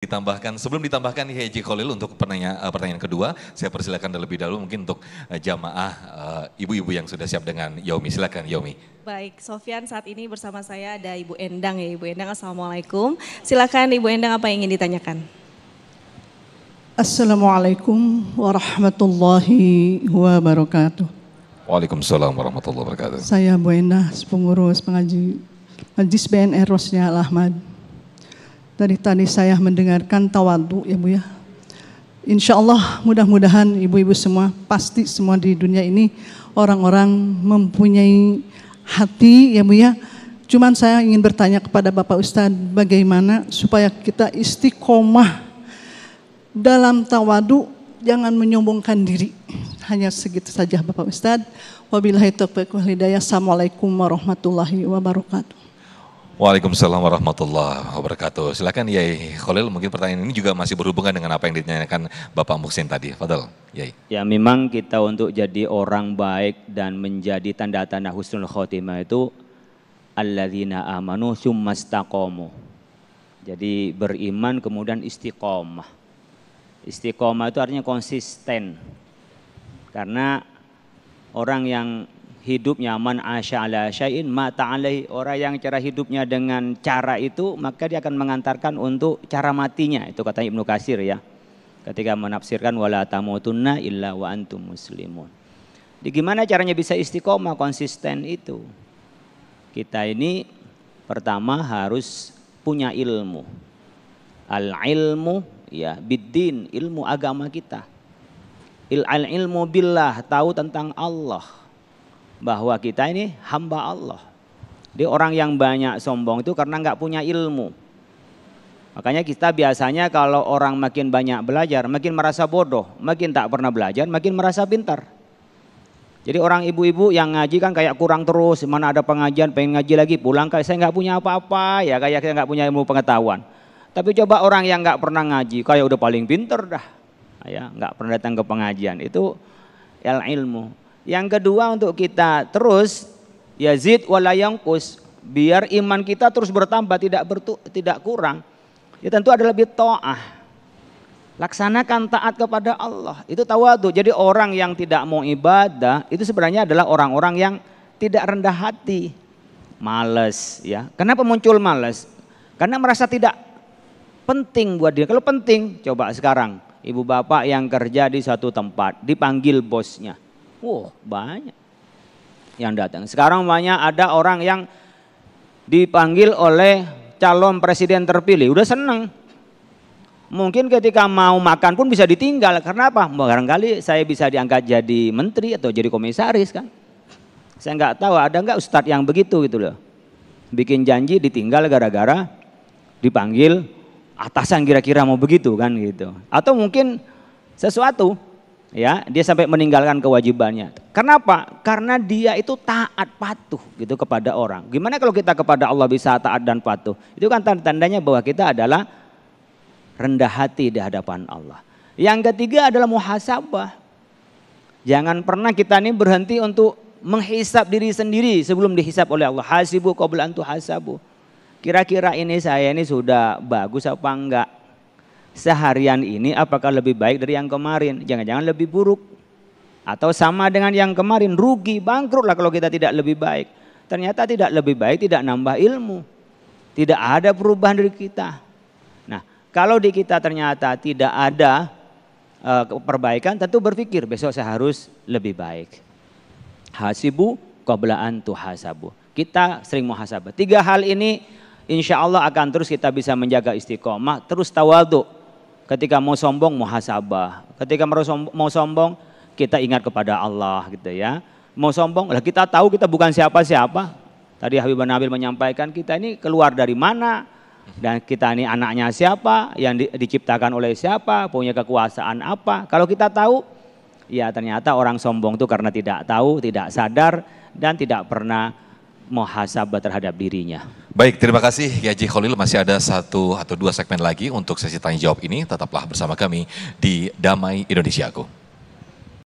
ditambahkan sebelum ditambahkan Haji Khalil untuk pertanyaan, eh, pertanyaan kedua saya persilakan terlebih dahulu mungkin untuk eh, jamaah eh, ibu-ibu yang sudah siap dengan Yomi silakan Yomi baik Sofian saat ini bersama saya ada Ibu Endang ya Ibu Endang Assalamualaikum silakan Ibu Endang apa yang ingin ditanyakan Assalamualaikum warahmatullahi wabarakatuh Waalaikumsalam warahmatullahi wabarakatuh saya Bu Endang pengurus pengaji Majlis BNR Rosnya Al Ahmad dari tadi saya mendengarkan tawadu ya Bu ya. Insya Allah mudah-mudahan ibu-ibu semua pasti semua di dunia ini orang-orang mempunyai hati ya Bu ya. Cuman saya ingin bertanya kepada Bapak Ustadz bagaimana supaya kita istiqomah dalam tawadu jangan menyombongkan diri. Hanya segitu saja Bapak Ustadz. Wabillahi taufiq wal hidayah. Assalamualaikum warahmatullahi wabarakatuh. Waalaikumsalam warahmatullahi wabarakatuh. Silakan Yai Khalil, mungkin pertanyaan ini juga masih berhubungan dengan apa yang ditanyakan Bapak Muksin tadi. Fadal, Yai. Ya memang kita untuk jadi orang baik dan menjadi tanda-tanda husnul khotimah itu alladzina amanu summastaqamu. Jadi beriman kemudian istiqomah. Istiqomah itu artinya konsisten. Karena orang yang hidup nyaman asya ala syai'in mata alaih orang yang cara hidupnya dengan cara itu maka dia akan mengantarkan untuk cara matinya itu kata Ibnu Kasir ya ketika menafsirkan wala tamutunna illa wa antum muslimun di gimana caranya bisa istiqomah konsisten itu kita ini pertama harus punya ilmu al ilmu ya bidin ilmu agama kita il al ilmu billah tahu tentang Allah bahwa kita ini hamba Allah. Jadi orang yang banyak sombong itu karena nggak punya ilmu. Makanya kita biasanya kalau orang makin banyak belajar, makin merasa bodoh, makin tak pernah belajar, makin merasa pintar. Jadi orang ibu-ibu yang ngaji kan kayak kurang terus, mana ada pengajian, pengen ngaji lagi, pulang kayak saya nggak punya apa-apa, ya kayak saya nggak punya ilmu pengetahuan. Tapi coba orang yang nggak pernah ngaji, kayak udah paling pintar dah, ya nggak pernah datang ke pengajian, itu ilmu. Yang kedua untuk kita terus yazid walayangkus biar iman kita terus bertambah tidak bertu, tidak kurang. Ya tentu adalah lebih to'ah. Laksanakan taat kepada Allah. Itu tawadu. Jadi orang yang tidak mau ibadah itu sebenarnya adalah orang-orang yang tidak rendah hati. Males ya. Kenapa muncul males? Karena merasa tidak penting buat dia. Kalau penting, coba sekarang ibu bapak yang kerja di satu tempat dipanggil bosnya Wah banyak yang datang. Sekarang banyak ada orang yang dipanggil oleh calon presiden terpilih. Udah seneng. Mungkin ketika mau makan pun bisa ditinggal. Karena apa? Barangkali saya bisa diangkat jadi menteri atau jadi komisaris kan. Saya nggak tahu ada nggak ustadz yang begitu gitu loh. Bikin janji ditinggal gara-gara dipanggil atasan kira-kira mau begitu kan gitu. Atau mungkin sesuatu ya dia sampai meninggalkan kewajibannya. Kenapa? Karena dia itu taat patuh gitu kepada orang. Gimana kalau kita kepada Allah bisa taat dan patuh? Itu kan tanda tandanya bahwa kita adalah rendah hati di hadapan Allah. Yang ketiga adalah muhasabah. Jangan pernah kita ini berhenti untuk menghisap diri sendiri sebelum dihisap oleh Allah. Hasibu qabla an hasabu. Kira-kira ini saya ini sudah bagus apa enggak? seharian ini apakah lebih baik dari yang kemarin? Jangan-jangan lebih buruk. Atau sama dengan yang kemarin, rugi, bangkrutlah kalau kita tidak lebih baik. Ternyata tidak lebih baik, tidak nambah ilmu. Tidak ada perubahan dari kita. Nah, kalau di kita ternyata tidak ada uh, perbaikan, tentu berpikir besok saya harus lebih baik. Hasibu qoblaan tuhasabu. Kita sering muhasabah. Tiga hal ini insya Allah akan terus kita bisa menjaga istiqomah, terus tawaduk. Ketika mau sombong muhasabah. Ketika mau sombong kita ingat kepada Allah gitu ya. Mau sombong, lah kita tahu kita bukan siapa-siapa. Tadi Habib Nabil menyampaikan kita ini keluar dari mana dan kita ini anaknya siapa, yang di, diciptakan oleh siapa, punya kekuasaan apa. Kalau kita tahu, ya ternyata orang sombong itu karena tidak tahu, tidak sadar dan tidak pernah muhasabah terhadap dirinya. Baik, terima kasih Kiai Haji Khalil. Masih ada satu atau dua segmen lagi untuk sesi tanya jawab ini. Tetaplah bersama kami di Damai Indonesiaku.